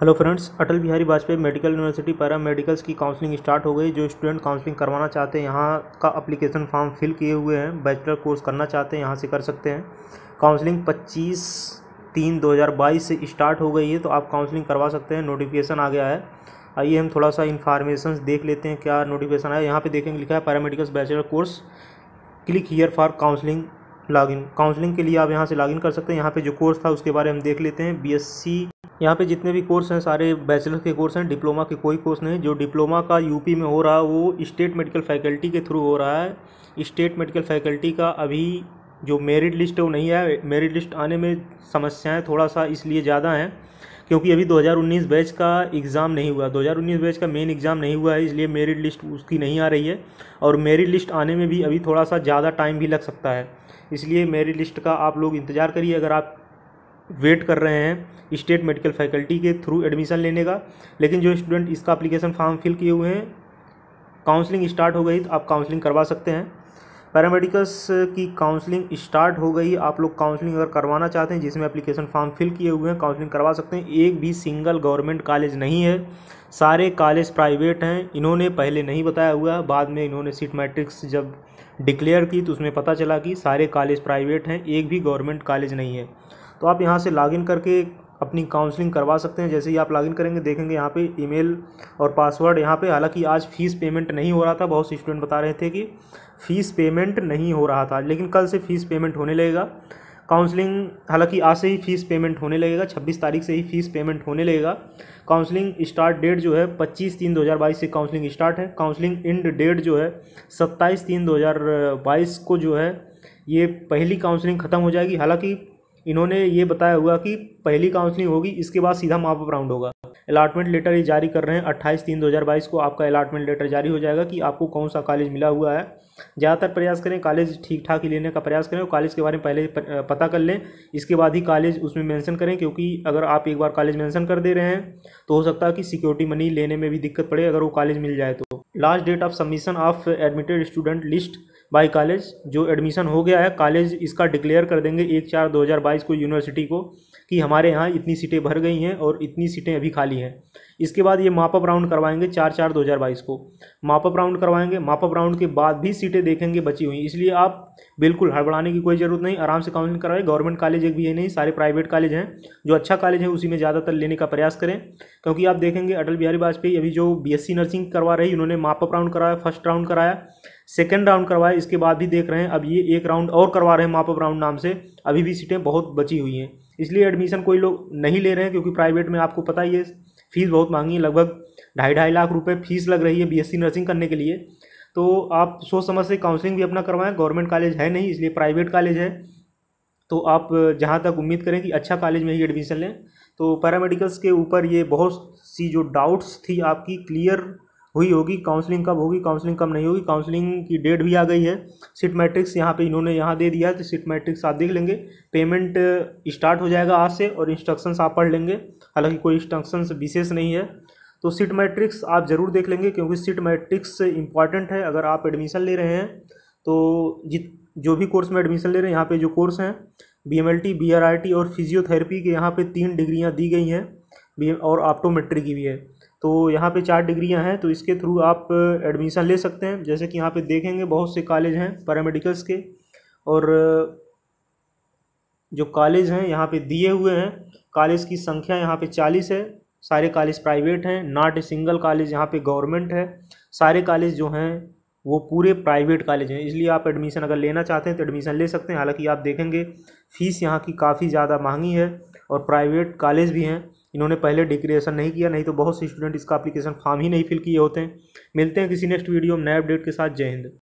hello friends Atal Bihari Vajpayee medical university paramedicals की counselling start हो गई जो स्टूडेंट काउंसलिंग करवाना चाहते हैं यहाँ का अप्लीकेशन फॉर्म फिल किए हुए हैं बैचलर कोर्स करना चाहते हैं यहाँ से कर सकते हैं काउंसलिंग 25 तीन 2022 से स्टार्ट हो गई है तो आप काउंसलिंग करवा सकते हैं नोटिफिकेशन आ गया है आइए हम थोड़ा सा इन्फॉर्मेशन देख लेते हैं क्या नोटिफिकेशन आया यहाँ पर देखेंगे लिखा है paramedicals bachelor course click here for counselling login counselling के लिए आप यहाँ से लॉगिन कर सकते हैं यहाँ पे जो कोर्स था उसके बारे में देख लेते हैं बीएससी यहाँ पे जितने भी कोर्स हैं सारे बैचलर के कोर्स हैं डिप्लोमा के कोई कोर्स नहीं जो डिप्लोमा का यूपी में हो रहा है वो स्टेट मेडिकल फैकल्टी के थ्रू हो रहा है स्टेट मेडिकल फैकल्टी का अभी जो मेरिट लिस्ट है वो नहीं है मेरिट लिस्ट आने में समस्याएँ थोड़ा सा इसलिए ज़्यादा हैं क्योंकि अभी 2019 बैच का एग्ज़ाम नहीं हुआ 2019 बैच का मेन एग्ज़ाम नहीं हुआ है इसलिए मेरिट लिस्ट उसकी नहीं आ रही है और मेरिट लिस्ट आने में भी अभी थोड़ा सा ज़्यादा टाइम भी लग सकता है इसलिए मेरिट लिस्ट का आप लोग इंतज़ार करिए अगर आप वेट कर रहे हैं स्टेट मेडिकल फैकल्टी के थ्रू एडमिशन लेने का लेकिन जो स्टूडेंट इसका अप्लीकेशन फॉर्म फिल किए हुए हैं काउंसलिंग स्टार्ट हो गई तो आप काउंसलिंग करवा सकते हैं पैरामेडिकल्स की काउंसलिंग स्टार्ट हो गई आप लोग काउंसलिंग अगर करवाना चाहते हैं जिसमें एप्लीकेशन फॉर्म फिल किए हुए हैं काउंसलिंग करवा सकते हैं एक भी सिंगल गवर्नमेंट कॉलेज नहीं है सारे कॉलेज प्राइवेट हैं इन्होंने पहले नहीं बताया हुआ बाद में इन्होंने सीट मैट्रिक्स जब डिक्लेयर की तो उसमें पता चला कि सारे कॉलेज प्राइवेट हैं एक भी गवर्नमेंट कॉलेज नहीं है तो आप यहाँ से लॉगिन करके अपनी काउंसलिंग करवा सकते हैं जैसे ही आप लॉगिन करेंगे देखेंगे यहाँ पे ईमेल और पासवर्ड यहाँ पे हालांकि आज फ़ीस पेमेंट नहीं हो रहा था बहुत से स्टूडेंट बता रहे थे कि फ़ीस पेमेंट नहीं हो रहा था लेकिन कल से फ़ीस पेमेंट होने लगेगा काउंसलिंग हालांकि आज से ही फ़ीस पेमेंट होने लगेगा छब्बीस तारीख से ही फ़ीस पेमेंट होने लगेगा काउंसलिंग स्टार्ट डेट जो है पच्चीस तीन दो से काउंसलिंग स्टार्ट है काउंसलिंग एंड डेट जो है सत्ताईस तीन दो को जो है ये पहली काउंसलिंग ख़त्म हो जाएगी हालांकि इन्होंने ये बताया हुआ कि पहली काउंसलिंग होगी इसके बाद सीधा माप अप राउंड होगा अलाटमेंट लेटर ये जारी कर रहे हैं अट्ठाईस तीन दो हज़ार बाईस को आपका अलाटमेंट लेटर जारी हो जाएगा कि आपको कौन सा कॉलेज मिला हुआ है ज़्यादातर प्रयास करें कॉलेज ठीक ठाक ही लेने का प्रयास करें और कॉलेज के बारे में पहले पता कर लें इसके बाद ही कॉलेज उसमें मेंशन करें क्योंकि अगर आप एक बार कॉलेज मेंशन कर दे रहे हैं तो हो सकता है कि सिक्योरिटी मनी लेने में भी दिक्कत पड़े अगर वो कॉलेज मिल जाए तो last date of submission of admitted student list by college जो एडमिशन हो गया है कॉलेज इसका डिक्लेयर कर देंगे एक चार दो हज़ार बाईस को यूनिवर्सिटी को कि हमारे यहाँ इतनी सीटें भर गई हैं और इतनी सीटें अभी खाली हैं इसके बाद ये मापअप राउंड करवाएंगे चार चार दो हज़ार बाईस को मापअप राउंड करवाएंगे मापअप राउंड के बाद भी सीटें देखेंगे बची हुई इसलिए आप बिल्कुल हड़बड़ाने की कोई ज़रूरत नहीं आराम से काउंसलिंग करवाए गवर्नमेंट कॉलेज एक भी है नहीं सारे प्राइवेट कॉलेज हैं जो अच्छा कॉलेज है उसी में ज़्यादातर लेने का प्रयास करें क्योंकि आप देखेंगे अटल बिहारी वाजपेयी अभी जो बी नर्सिंग करवा रही उन्होंने मापअप राउंड कराया फर्स्ट राउंड कराया सेकेंड राउंड करवाए इसके बाद भी देख रहे हैं अब ये एक राउंड और करवा रहे हैं मापअप राउंड नाम से अभी भी सीटें बहुत बची हुई हैं इसलिए एडमिशन कोई लोग नहीं ले रहे हैं क्योंकि प्राइवेट में आपको पता ही है फीस बहुत महंगी है लगभग ढाई ढाई लाख रुपए फीस लग रही है बीएससी नर्सिंग करने के लिए तो आप सोच समझ से काउंसलिंग भी अपना करवाएं गवर्नमेंट कॉलेज है नहीं इसलिए प्राइवेट कॉलेज है तो आप जहाँ तक उम्मीद करें कि अच्छा कॉलेज में ही एडमिशन लें तो पैरामेडिकल्स के ऊपर ये बहुत सी जो डाउट्स थी आपकी क्लियर हुई होगी काउंसलिंग कब होगी काउंसलिंग कब नहीं होगी काउंसलिंग की डेट भी आ गई है सीट मैट्रिक्स यहाँ पे इन्होंने यहाँ दे दिया तो सीट मैट्रिक्स आप देख लेंगे पेमेंट स्टार्ट uh, हो जाएगा आज से और इंस्ट्रक्शंस आप पढ़ लेंगे हालांकि कोई इंस्ट्रक्शंस विशेष नहीं है तो सीट मैट्रिक्स आप ज़रूर देख लेंगे क्योंकि सीट मैट्रिक्स इंपॉर्टेंट है अगर आप एडमिशन ले रहे हैं तो जित जो भी कोर्स में एडमिशन ले रहे हैं यहाँ पर जो कोर्स हैं B M L T B R I T और फिजियोथेरेपी के यहाँ पर तीन डिग्रियाँ दी गई हैं बी और ऑप्टोमेट्री की भी है तो यहाँ पे चार डिग्रियाँ हैं तो इसके थ्रू आप एडमिशन ले सकते हैं जैसे कि यहाँ पे देखेंगे बहुत से कॉलेज हैं पैरामेडिकल्स के और जो कॉलेज हैं यहाँ पे दिए हुए हैं कॉलेज की संख्या यहाँ पे चालीस है सारे कॉलेज प्राइवेट हैं नॉट ए सिंगल कॉलेज यहाँ पे गवर्नमेंट है सारे कॉलेज जो हैं वो पूरे प्राइवेट कॉलेज हैं इसलिए आप एडमिशन अगर लेना चाहते हैं तो एडमिशन ले सकते हैं हालांकि आप देखेंगे फ़ीस यहाँ की काफ़ी ज़्यादा महंगी है और प्राइवेट कॉलेज भी हैं इन्होंने पहले डिक्रिएशन नहीं किया नहीं तो बहुत से स्टूडेंट इसका अप्लीकेशन फॉर्म ही नहीं फिल किए होते हैं मिलते हैं किसी नेक्स्ट वीडियो में नए अपडेट के साथ जय हिंद